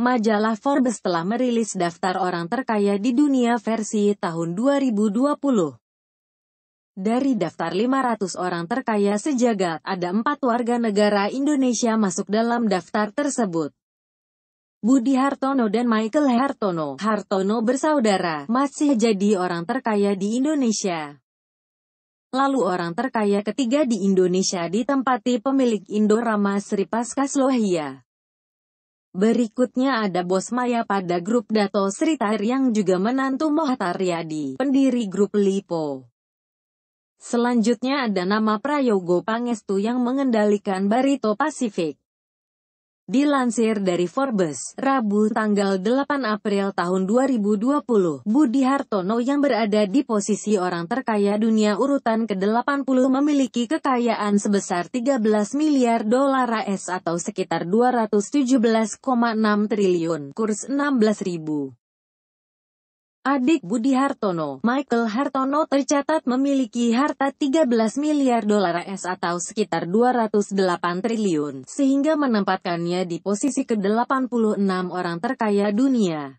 Majalah Forbes telah merilis daftar orang terkaya di dunia versi tahun 2020. Dari daftar 500 orang terkaya sejagat, ada empat warga negara Indonesia masuk dalam daftar tersebut. Budi Hartono dan Michael Hartono, Hartono bersaudara, masih jadi orang terkaya di Indonesia. Lalu orang terkaya ketiga di Indonesia ditempati pemilik Indorama Sri Paskas Berikutnya ada Bos Maya pada grup Dato Sri Tair yang juga menantu Mohtar Yadi, pendiri grup Lipo. Selanjutnya ada nama Prayogo Pangestu yang mengendalikan Barito Pasifik. Dilansir dari Forbes, Rabu tanggal 8 April tahun 2020, Budi Hartono yang berada di posisi orang terkaya dunia urutan ke-80 memiliki kekayaan sebesar 13 miliar dolar AS atau sekitar 217,6 triliun, kurs 16 ribu adik Budi Hartono, Michael Hartono tercatat memiliki harta 13 miliar dolar AS atau sekitar 208 triliun, sehingga menempatkannya di posisi ke-86 orang terkaya dunia.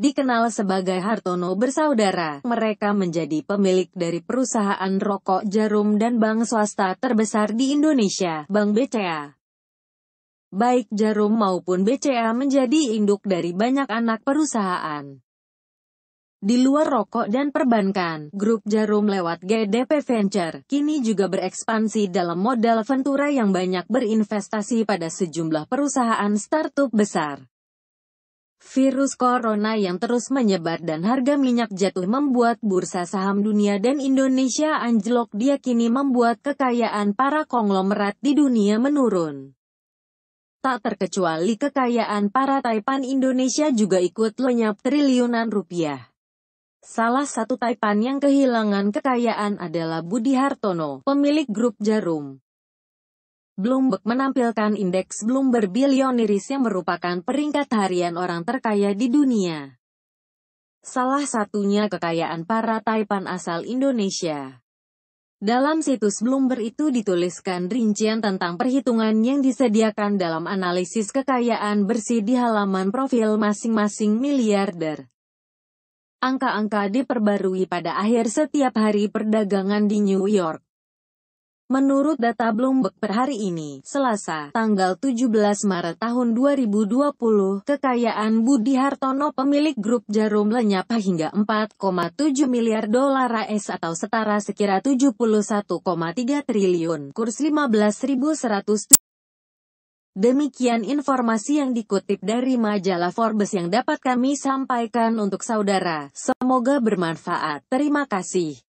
Dikenal sebagai Hartono bersaudara, mereka menjadi pemilik dari perusahaan rokok jarum dan bank swasta terbesar di Indonesia, Bank BCA. Baik jarum maupun BCA menjadi induk dari banyak anak perusahaan di luar rokok dan perbankan. Grup Jarum lewat GDP Venture kini juga berekspansi dalam modal Ventura yang banyak berinvestasi pada sejumlah perusahaan startup besar. Virus corona yang terus menyebar dan harga minyak jatuh membuat bursa saham dunia dan Indonesia anjlok dia kini membuat kekayaan para konglomerat di dunia menurun. Tak terkecuali kekayaan para taipan Indonesia juga ikut lenyap triliunan rupiah. Salah satu Taipan yang kehilangan kekayaan adalah Budi Hartono, pemilik grup Jarum. Bloomberg menampilkan indeks Bloomberg Billionaires yang merupakan peringkat harian orang terkaya di dunia. Salah satunya kekayaan para Taipan asal Indonesia. Dalam situs Bloomberg itu dituliskan rincian tentang perhitungan yang disediakan dalam analisis kekayaan bersih di halaman profil masing-masing miliarder. Angka-angka diperbarui pada akhir setiap hari perdagangan di New York. Menurut data Bloomberg per hari ini, Selasa, tanggal 17 Maret tahun 2020, kekayaan Budi Hartono pemilik grup Jarum lenyap hingga 4,7 miliar dolar AS atau setara sekira 71,3 triliun, kurs 15.100 Demikian informasi yang dikutip dari majalah Forbes yang dapat kami sampaikan untuk saudara. Semoga bermanfaat. Terima kasih.